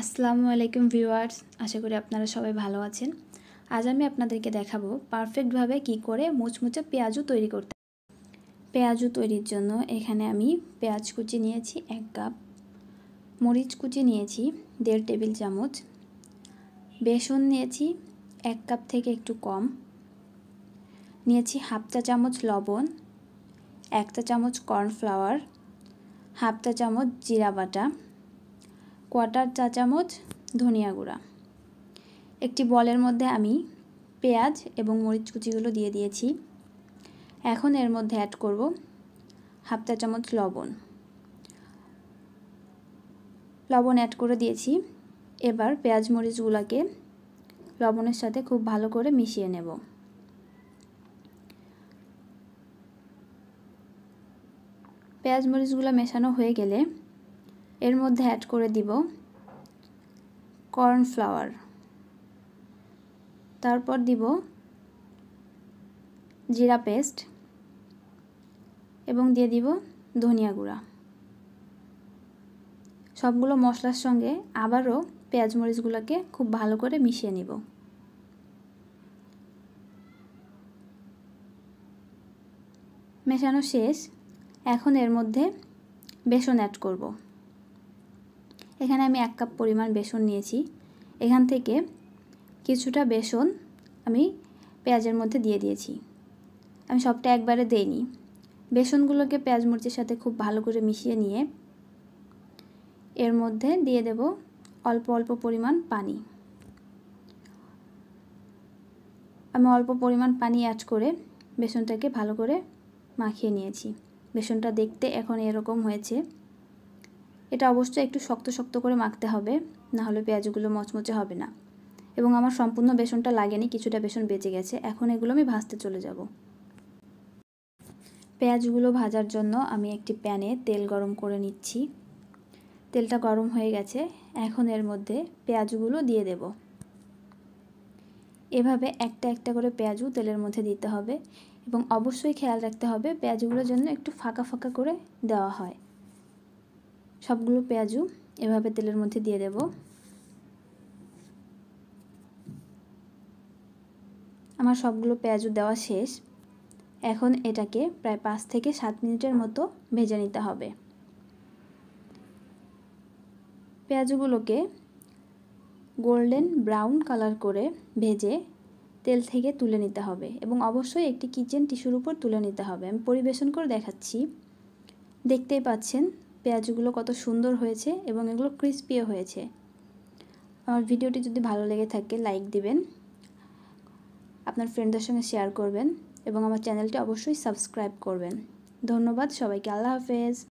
আসসালামু আলাইকুম ভিউয়ার্স আশা করি আপনারা সবাই ভালো আছেন আজ আমি আপনাদেরকে দেখাবো পারফেক্টভাবে কি করে মুচমুচে পেঁয়াজু তৈরি করতে পেঁয়াজু তৈরির জন্য এখানে আমি পেঁয়াজ কুচি নিয়েছি এক কাপ মরিচ কুচি নিয়েছি দেড় টেবিল চামচ বেসন নিয়েছি এক কাপ থেকে একটু কম নিয়েছি হাফ চা চামচ লবণ এক চা চামচ কর্নফ্লাওয়ার হাফ চা চামচ জিরা বাটা কোয়াটার চা চামচ ধনিয়া গুঁড়া একটি বলের মধ্যে আমি পেঁয়াজ এবং মরিচ কুচিগুলো দিয়ে দিয়েছি এখন এর মধ্যে অ্যাড করব হাফ চা চামচ লবণ লবণ অ্যাড করে দিয়েছি এবার পেঁয়াজ মরিচগুলোকে লবণের সাথে খুব ভালো করে মিশিয়ে নেব পেঁয়াজ মরিচগুলো মেশানো হয়ে গেলে এর মধ্যে অ্যাড করে দিব কর্নফ্লাওয়ার তারপর দিব জিরা পেস্ট এবং দিয়ে দিব ধনিয়া গুঁড়া সবগুলো মশলার সঙ্গে আবারও পেঁয়াজ মরিচগুলোকে খুব ভালো করে মিশিয়ে নিব মেশানো শেষ এখন এর মধ্যে বেসন অ্যাড করব এখানে আমি এক কাপ পরিমাণ বেসন নিয়েছি এখান থেকে কিছুটা বেসন আমি পেঁয়াজের মধ্যে দিয়ে দিয়েছি আমি সবটা একবারে দেইনি বেসনগুলোকে পেঁয়াজ মরিচের সাথে খুব ভালো করে মিশিয়ে নিয়ে এর মধ্যে দিয়ে দেব অল্প অল্প পরিমাণ পানি আমি অল্প পরিমাণ পানি অ্যাড করে বেসনটাকে ভালো করে মাখিয়ে নিয়েছি বেসনটা দেখতে এখন এরকম হয়েছে এটা অবশ্যই একটু শক্ত শক্ত করে মাখতে হবে না হলে পেঁয়াজগুলো মচমচে হবে না এবং আমার সম্পূর্ণ বেসনটা লাগেনি কিছুটা বেসন বেঁচে গেছে এখন এগুলো আমি ভাজতে চলে যাব পেঁয়াজগুলো ভাজার জন্য আমি একটি প্যানে তেল গরম করে নিচ্ছি তেলটা গরম হয়ে গেছে এখন এর মধ্যে পেঁয়াজগুলো দিয়ে দেব এভাবে একটা একটা করে পেঁয়াজু তেলের মধ্যে দিতে হবে এবং অবশ্যই খেয়াল রাখতে হবে পেঁয়াজগুলোর জন্য একটু ফাঁকা ফাঁকা করে দেওয়া হয় সবগুলো পেঁয়াজু এভাবে তেলের মধ্যে দিয়ে দেব আমার সবগুলো পেঁয়াজু দেওয়া শেষ এখন এটাকে প্রায় পাঁচ থেকে সাত মিনিটের মতো ভেজে নিতে হবে পেঁয়াজগুলোকে গোল্ডেন ব্রাউন কালার করে ভেজে তেল থেকে তুলে নিতে হবে এবং অবশ্যই একটি কিচেন টিস্যুর উপর তুলে নিতে হবে আমি পরিবেশন করে দেখাচ্ছি দেখতেই পাচ্ছেন পেঁয়াজগুলো কত সুন্দর হয়েছে এবং এগুলো ক্রিস্পিও হয়েছে আমার ভিডিওটি যদি ভালো লেগে থাকে লাইক দিবেন আপনার ফ্রেন্ডদের সঙ্গে শেয়ার করবেন এবং আমার চ্যানেলটি অবশ্যই সাবস্ক্রাইব করবেন ধন্যবাদ সবাইকে আল্লাহ হাফেজ